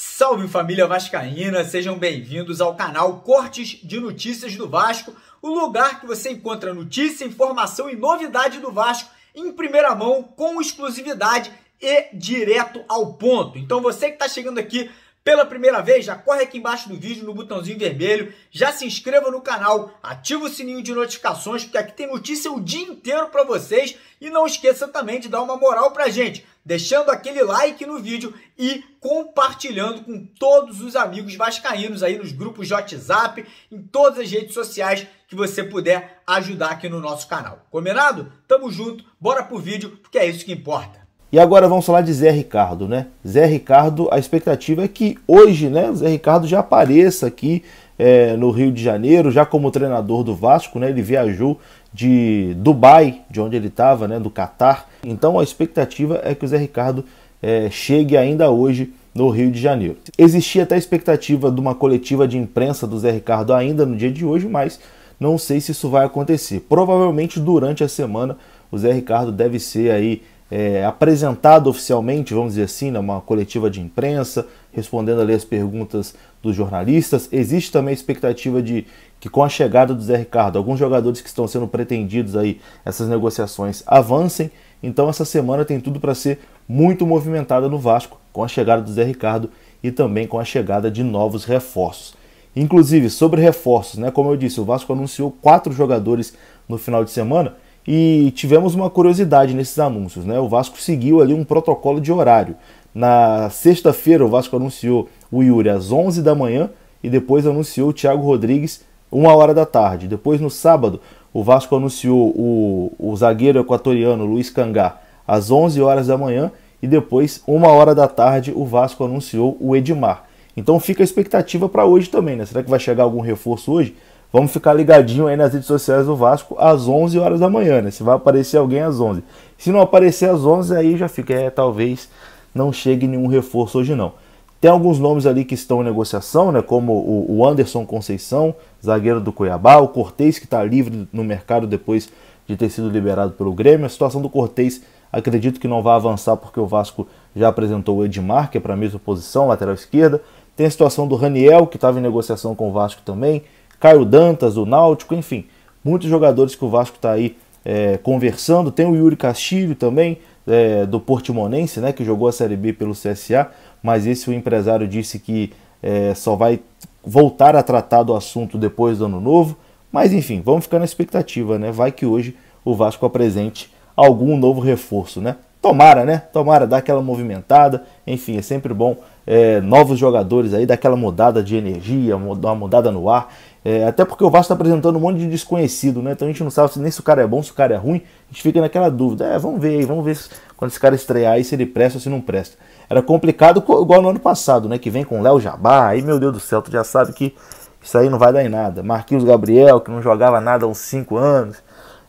Salve família Vascaína, sejam bem-vindos ao canal Cortes de Notícias do Vasco, o lugar que você encontra notícia, informação e novidade do Vasco em primeira mão, com exclusividade e direto ao ponto. Então você que está chegando aqui pela primeira vez, já corre aqui embaixo do vídeo no botãozinho vermelho, já se inscreva no canal, ativa o sininho de notificações, porque aqui tem notícia o dia inteiro para vocês e não esqueça também de dar uma moral para gente deixando aquele like no vídeo e compartilhando com todos os amigos vascaínos aí nos grupos de WhatsApp, em todas as redes sociais que você puder ajudar aqui no nosso canal. Combinado? Tamo junto, bora pro vídeo, porque é isso que importa. E agora vamos falar de Zé Ricardo, né? Zé Ricardo, a expectativa é que hoje, né, o Zé Ricardo já apareça aqui é, no Rio de Janeiro, já como treinador do Vasco, né? Ele viajou de Dubai, de onde ele estava, né? Do Catar. Então a expectativa é que o Zé Ricardo é, chegue ainda hoje no Rio de Janeiro. Existia até a expectativa de uma coletiva de imprensa do Zé Ricardo ainda no dia de hoje, mas não sei se isso vai acontecer. Provavelmente durante a semana o Zé Ricardo deve ser aí é, apresentado oficialmente, vamos dizer assim, numa né? coletiva de imprensa, respondendo ali as perguntas dos jornalistas. Existe também a expectativa de que com a chegada do Zé Ricardo, alguns jogadores que estão sendo pretendidos aí, essas negociações avancem. Então essa semana tem tudo para ser muito movimentada no Vasco com a chegada do Zé Ricardo e também com a chegada de novos reforços. Inclusive, sobre reforços, né? Como eu disse, o Vasco anunciou quatro jogadores no final de semana e tivemos uma curiosidade nesses anúncios, né? O Vasco seguiu ali um protocolo de horário. Na sexta-feira, o Vasco anunciou o Yuri às 11 da manhã e depois anunciou o Thiago Rodrigues uma hora da tarde. Depois, no sábado, o Vasco anunciou o, o zagueiro equatoriano Luiz Cangá às 11 horas da manhã e depois, uma hora da tarde, o Vasco anunciou o Edmar. Então fica a expectativa para hoje também, né? Será que vai chegar algum reforço hoje? Vamos ficar ligadinho aí nas redes sociais do Vasco às 11 horas da manhã, né? Se vai aparecer alguém às 11. Se não aparecer às 11, aí já fica, é, talvez não chegue nenhum reforço hoje não. Tem alguns nomes ali que estão em negociação, né, como o Anderson Conceição, zagueiro do Cuiabá, o Cortez que está livre no mercado depois de ter sido liberado pelo Grêmio. A situação do Cortez acredito que não vai avançar porque o Vasco já apresentou o Edmar, que é para a mesma posição, lateral esquerda. Tem a situação do Raniel, que estava em negociação com o Vasco também, Caio Dantas, do Náutico, enfim, muitos jogadores que o Vasco está aí é, conversando. Tem o Yuri Castilho também, é, do Portimonense, né, que jogou a Série B pelo CSA, mas esse o empresário disse que é, só vai voltar a tratar do assunto depois do ano novo. Mas enfim, vamos ficar na expectativa, né? Vai que hoje o Vasco apresente algum novo reforço, né? Tomara, né? Tomara, dá aquela movimentada. Enfim, é sempre bom é, novos jogadores aí, daquela mudada de energia, uma mudada no ar. É, até porque o Vasco está apresentando um monte de desconhecido, né? Então a gente não sabe nem se o cara é bom, se o cara é ruim. A gente fica naquela dúvida. É, vamos ver aí, vamos ver se, quando esse cara estrear aí se ele presta ou se não presta. Era complicado igual no ano passado, né? Que vem com Léo Jabá, aí meu Deus do céu, tu já sabe que isso aí não vai dar em nada. Marquinhos Gabriel, que não jogava nada há uns 5 anos.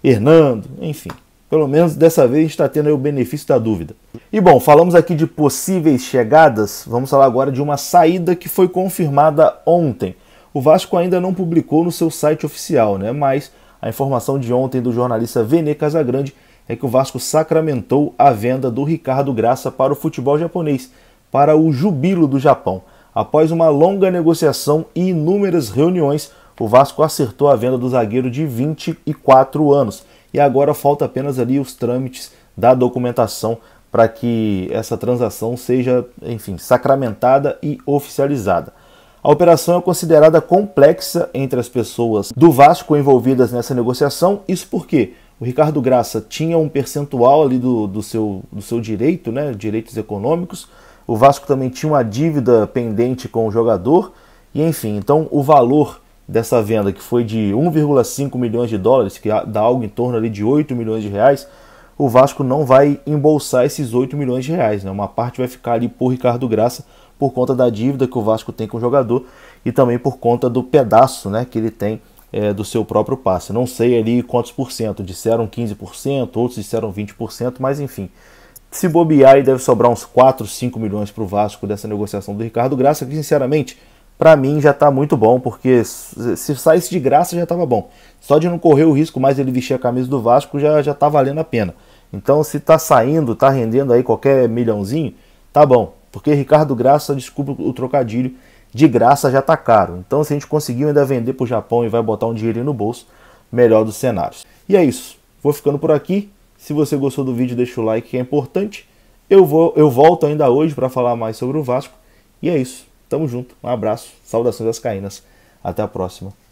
Hernando, enfim. Pelo menos dessa vez está tendo o benefício da dúvida. E bom, falamos aqui de possíveis chegadas, vamos falar agora de uma saída que foi confirmada ontem. O Vasco ainda não publicou no seu site oficial, né? Mas a informação de ontem do jornalista Vene Casagrande é que o Vasco sacramentou a venda do Ricardo Graça para o futebol japonês, para o Jubilo do Japão. Após uma longa negociação e inúmeras reuniões, o Vasco acertou a venda do zagueiro de 24 anos e agora falta apenas ali os trâmites da documentação para que essa transação seja, enfim, sacramentada e oficializada. A operação é considerada complexa entre as pessoas do Vasco envolvidas nessa negociação. Isso porque o Ricardo Graça tinha um percentual ali do, do, seu, do seu direito, né, direitos econômicos. O Vasco também tinha uma dívida pendente com o jogador. E enfim, então o valor dessa venda, que foi de 1,5 milhões de dólares, que dá algo em torno ali de 8 milhões de reais, o Vasco não vai embolsar esses 8 milhões de reais. Né? Uma parte vai ficar ali por Ricardo Graça por conta da dívida que o Vasco tem com o jogador e também por conta do pedaço né, que ele tem é, do seu próprio passe. Não sei ali quantos por cento, disseram 15%, outros disseram 20%, mas enfim. Se bobear, aí deve sobrar uns 4, 5 milhões para o Vasco dessa negociação do Ricardo Graça, que sinceramente para mim já tá muito bom, porque se saísse de graça já tava bom. Só de não correr o risco mais ele vestir a camisa do Vasco já, já tá valendo a pena. Então se tá saindo, tá rendendo aí qualquer milhãozinho, tá bom. Porque Ricardo Graça, desculpa o trocadilho, de graça já tá caro. Então se a gente conseguiu ainda vender pro Japão e vai botar um dinheirinho no bolso, melhor dos cenários. E é isso. Vou ficando por aqui. Se você gostou do vídeo, deixa o like que é importante. Eu, vou, eu volto ainda hoje para falar mais sobre o Vasco. E é isso. Tamo junto, um abraço, saudações das caínas, até a próxima.